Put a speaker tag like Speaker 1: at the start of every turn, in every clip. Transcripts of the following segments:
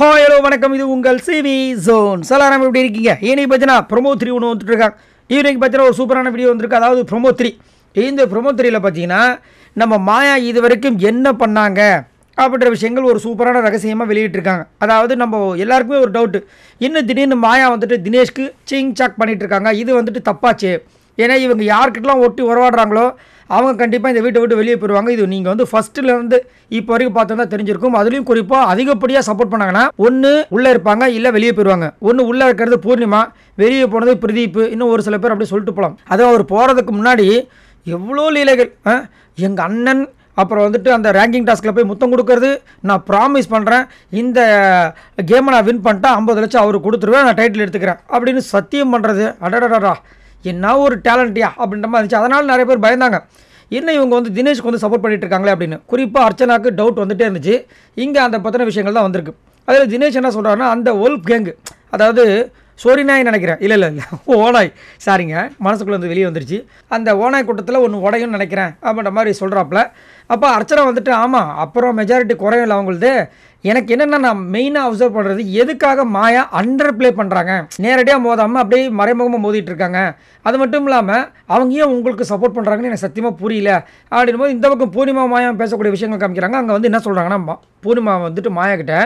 Speaker 1: hi hello வணக்கம் இது உங்கள் சிவி ஜோன் சலாராம் எப்படி இருக்கீங்க இன்னைக்கு பார்த்தீங்கன்னா ப்ரொமோ த்ரீ ஒன்று வந்துட்டுருக்காங்க ஈவினிங் பார்த்தீங்கன்னா ஒரு சூப்பரான வீடியோ வந்திருக்கு அதாவது ப்ரொமோ த்ரீ இந்த ப்ரொமோ த்ரீயில் பார்த்தீங்கன்னா நம்ம மாயா இது வரைக்கும் என்ன பண்ணாங்க அப்படின்ற விஷயங்கள் ஒரு சூப்பரான ரகசியமாக வெளியிட்டிருக்காங்க அதாவது நம்ம எல்லாருக்குமே ஒரு டவுட்டு இன்னும் திடீர்னு மாயா வந்துட்டு தினேஷ்க்கு சிங் சாக் பண்ணிகிட்ருக்காங்க இது வந்துட்டு தப்பாச்சு ஏன்னா இவங்க யார்கிட்டலாம் ஒட்டி உறவாடுறாங்களோ அவங்க கண்டிப்பாக இந்த வீட்டை விட்டு வெளியே போயிடுவாங்க இது நீங்கள் வந்து ஃபஸ்ட்டுலேருந்து இப்போ வரைக்கும் பார்த்தோம்னா தெரிஞ்சிருக்கும் அதுலேயும் குறிப்பாக அதிகப்படியாக சப்போர்ட் பண்ணாங்கன்னா ஒன்று உள்ளே இருப்பாங்க இல்லை வெளியே போயிடுவாங்க ஒன்று உள்ளே இருக்கிறது பூர்ணிமா வெளியே போனது பிரதீப் இன்னும் ஒரு சில பேர் அப்படி சொல்லிட்டு போகலாம் அது அவர் போகிறதுக்கு முன்னாடி எவ்வளோ லீலைகள் எங்கள் அண்ணன் அப்புறம் வந்துட்டு அந்த ரேங்கிங் டாஸ்கில் போய் முத்தம் கொடுக்கறது நான் ப்ராமிஸ் பண்ணுறேன் இந்த கேமை நான் வின் பண்ணிட்டேன் ஐம்பது லட்சம் அவருக்கு கொடுத்துருவேன் நான் டைட்டில் எடுத்துக்கிறேன் அப்படின்னு சத்தியம் பண்ணுறது அடடடா என்ன ஒரு டேலண்ட்டியா அப்படின்ற மாதிரி இருந்துச்சு அதனால் நிறைய பேர் பயந்தாங்க என்ன இவங்க வந்து தினேஷ்க்கு வந்து சப்போர்ட் பண்ணிட்டு இருக்காங்களே அப்படின்னு குறிப்பாக அர்ச்சனாக்கு டவுட் வந்துட்டே இருந்துச்சு இங்கே அந்த பற்றின விஷயங்கள் தான் வந்திருக்கு அதில் தினேஷ் என்ன சொல்கிறாருன்னா அந்த ஒல்ப் கேங்கு அதாவது சோரி நாய் நினைக்கிறேன் இல்லை இல்லை இல்லை ஓனாய் சாரிங்க மனசுக்குள்ளே வந்து வெளியே வந்துருச்சு அந்த ஓனாய் கூட்டத்தில் ஒன்று உடையும்னு நினைக்கிறேன் அப்படின்ற மாதிரி சொல்கிறாப்புல அப்போ அர்ச்சனா வந்துட்டு ஆமாம் அப்புறம் மெஜாரிட்டி குறையும் இல்லை அவங்களது எனக்கு என்னென்னா நான் மெயினாக அப்சர்வ் பண்ணுறது எதுக்காக மாயா அண்டர் ப்ளே பண்ணுறாங்க நேரடியாக மோதாமல் அப்படியே மறைமுகமாக மோதிட்டு இருக்காங்க அது மட்டும் இல்லாமல் அவங்க ஏன் உங்களுக்கு சப்போர்ட் பண்ணுறாங்கன்னு எனக்கு சத்தியமாக புரியல அப்படின்னும் போது இந்த பக்கம் பூர்ணிமா மாயா பேசக்கூடிய விஷயங்கள் காமிக்கிறாங்க அங்கே வந்து என்ன சொல்கிறாங்கன்னா பூர்ணிமா வந்துட்டு மாயா கிட்ட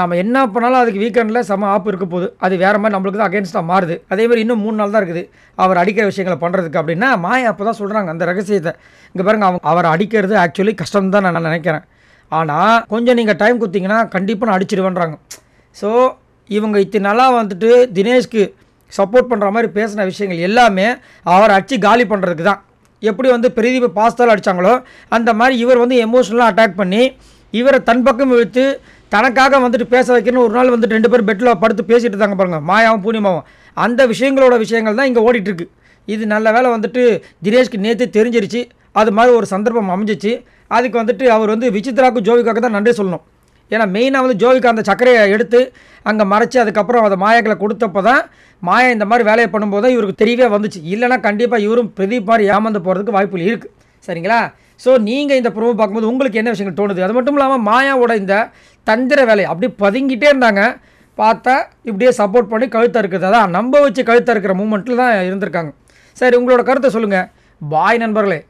Speaker 1: நம்ம என்ன பண்ணாலும் அதுக்கு வீக்கெண்டில் செம ஆப் இருக்க போகுது அது வேறு மாதிரி நம்மளுக்கு தான் அகேன்ஸ்டாக மாறுது அதே மாதிரி இன்னும் மூணு நாள் தான் இருக்குது அவர் அடிக்கிற விஷயங்களை பண்ணுறதுக்கு அப்படின்னா மாய அப்போ தான் சொல்கிறாங்க அந்த ரகசியத்தை இங்கே பாருங்கள் அவங்க அவர் அடிக்கிறது ஆக்சுவலி கஷ்டம் தான் நான் நினைக்கிறேன் ஆனால் கொஞ்சம் நீங்கள் டைம் கொடுத்தீங்கன்னா கண்டிப்பாக நான் அடிச்சிடுவேன்றாங்க ஸோ இவங்க இத்தனை நாளாக வந்துட்டு தினேஷ்க்கு சப்போர்ட் பண்ணுற மாதிரி பேசின விஷயங்கள் எல்லாமே அவரை அடித்து காலி பண்ணுறதுக்கு தான் எப்படி வந்து பிரதீப் பாஸ்தால் அடித்தாங்களோ அந்த மாதிரி இவர் வந்து எமோஷனலாக அட்டாக் பண்ணி இவரை தன் பக்கம் இழுத்து தனக்காக வந்துட்டு பேச வைக்கணும்னு ஒரு நாள் வந்துட்டு ரெண்டு பேரும் பெட்டில் படுத்து பேசிகிட்டு இருந்தாங்க பாருங்கள் மாயாவும் பூர்ணிமாவும் அந்த விஷயங்களோட விஷயங்கள் தான் இங்கே ஓடிட்டுருக்கு இது நல்ல வேலை வந்துட்டு தினேஷ்க்கு நேற்று தெரிஞ்சிருச்சு அது மாதிரி ஒரு சந்தர்ப்பம் அமைஞ்சிச்சு அதுக்கு வந்துட்டு அவர் வந்து விசித்ராக்கும் ஜோவிக்காக்கு தான் நன்றி சொல்லணும் ஏன்னா மெயினாக வந்து ஜோவிக்கா அந்த சர்க்கரையை எடுத்து அங்கே மறைச்சி அதுக்கப்புறம் அதை மாயாக்களை கொடுத்தப்போ தான் மாயா இந்த மாதிரி வேலையை பண்ணும்போது தான் இவருக்கு தெரியவே வந்துச்சு இல்லைனா கண்டிப்பாக இவரும் பிரதீப் மாதிரி ஏமாந்து போகிறதுக்கு வாய்ப்புகள் இருக்குது சரிங்களா ஸோ நீங்கள் இந்த ப்ரோமோ பார்க்கும்போது உங்களுக்கு என்ன விஷயங்கள் தோணுது அது மட்டும் இல்லாமல் மாயாவோட இந்த தந்திர வேலை அப்படி பதுங்கிட்டே இருந்தாங்க பார்த்தா இப்படியே சப்போர்ட் பண்ணி கழுத்தை இருக்குது அதான் நம்ப வச்சு கழுத்தை இருக்கிற மூமெண்ட்டில் தான் இருந்திருக்காங்க சரி உங்களோட கருத்தை சொல்லுங்கள் பாய் நண்பர்களே